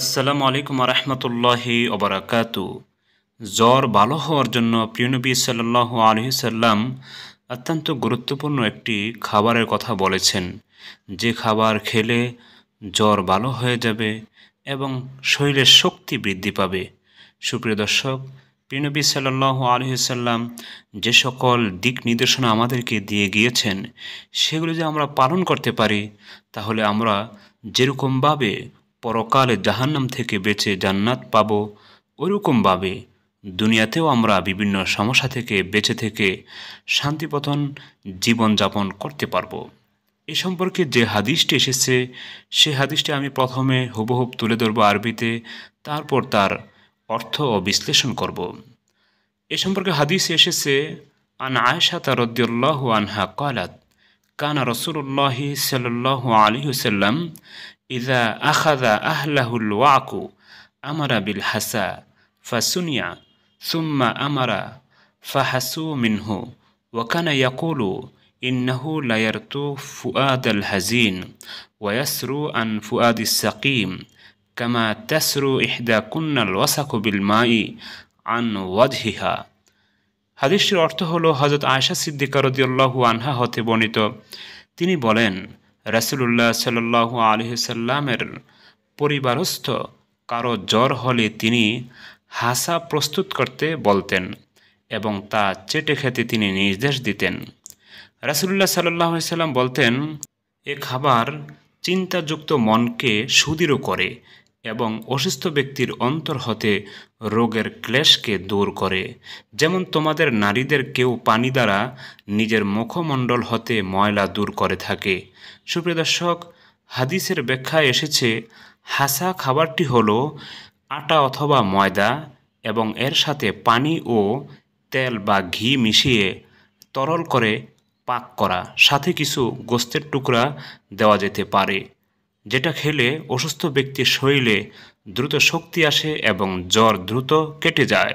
আসসালামু আলাইকুম রহমতুল্লাহি ওবরাকাত জ্বর ভালো হওয়ার জন্য প্রিয়নবী আলহি সাল্লাম অত্যন্ত গুরুত্বপূর্ণ একটি খাবারের কথা বলেছেন যে খাবার খেলে জ্বর ভালো হয়ে যাবে এবং শরীরের শক্তি বৃদ্ধি পাবে সুপ্রিয় দর্শক প্রিয়নবী আলহি সাল্লাম যে সকল দিক নির্দেশনা আমাদেরকে দিয়ে গিয়েছেন সেগুলো যদি আমরা পালন করতে পারি তাহলে আমরা যেরকমভাবে পরকালে জাহান্নাম থেকে বেঁচে জান্নাত পাব ওরকমভাবে দুনিয়াতেও আমরা বিভিন্ন সমস্যা থেকে বেঁচে থেকে শান্তিপতন জীবনযাপন করতে পারব এ সম্পর্কে যে হাদিসটি এসেছে সে হাদিসটি আমি প্রথমে হুবহুব তুলে ধরব আরবিতে তারপর তার অর্থ ও বিশ্লেষণ করব এ সম্পর্কে হাদিস এসেছে আন আয়সাত রদ্দুল্লাহ আনহা কালাত কানা রসুল্লাহ সাল্লাহ আলী হুসাল্লাম إذا أخذ أهله الوعق أمر بالحسى فسنع ثم أمر فحسوا منه وكان يقول إنه ليرتو فؤاد الحزين ويسرو عن فؤاد السقيم كما تسرو إحداكن الوسق بالماء عن وجهها হাদিসটির অর্থ হলো হজরত আয়সা সিদ্দিকা الله আনহা হতে বর্ণিত তিনি বলেন রাসুলুল্লাহ সাল্লু আলহিসাল্লামের পরিবারস্থ কারো জ্বর হলে তিনি হাসা প্রস্তুত করতে বলতেন এবং তা চেটে খেতে তিনি নির্দেশ দিতেন রাসুলুল্লাহ সাল্লাম বলতেন এ খাবার চিন্তাযুক্ত মনকে সুদৃঢ় করে এবং অসুস্থ ব্যক্তির অন্তর হতে রোগের ক্লেশকে দূর করে যেমন তোমাদের নারীদের কেউ পানি দ্বারা নিজের মুখমণ্ডল হতে ময়লা দূর করে থাকে সুপ্রিয় দর্শক হাদিসের ব্যাখ্যায় এসেছে হাসা খাবারটি হল আটা অথবা ময়দা এবং এর সাথে পানি ও তেল বা ঘি মিশিয়ে তরল করে পাক করা সাথে কিছু গোস্তের টুকরা দেওয়া যেতে পারে যেটা খেলে অসুস্থ ব্যক্তির শরীরে দ্রুত শক্তি আসে এবং জ্বর দ্রুত কেটে যায়